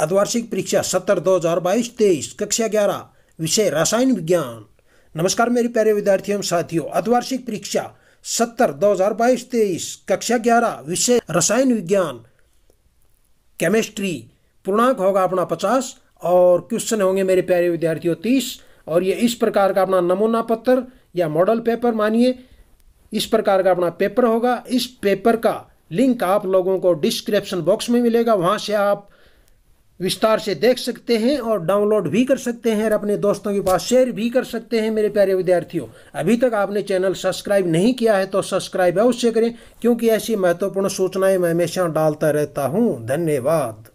अर्धवार्षिक परीक्षा सत्तर दो हज़ार बाईस तेईस कक्षा ग्यारह विषय रसायन विज्ञान नमस्कार मेरे प्यारे विद्यार्थी साथियों अर्धवार्षिक परीक्षा सत्तर दो हज़ार बाईस तेईस कक्षा ग्यारह विषय रसायन विज्ञान केमिस्ट्री पूर्णांक होगा अपना पचास और क्वेश्चन होंगे मेरे प्यारे विद्यार्थियों तीस और ये इस प्रकार का अपना नमूना पत्र या मॉडल पेपर मानिए इस प्रकार का अपना पेपर होगा इस पेपर का लिंक आप लोगों को डिस्क्रिप्शन बॉक्स में मिलेगा वहाँ से आप विस्तार से देख सकते हैं और डाउनलोड भी कर सकते हैं और अपने दोस्तों के पास शेयर भी कर सकते हैं मेरे प्यारे विद्यार्थियों अभी तक आपने चैनल सब्सक्राइब नहीं किया है तो सब्सक्राइब अवश्य करें क्योंकि ऐसी महत्वपूर्ण सूचनाएं मैं हमेशा डालता रहता हूं धन्यवाद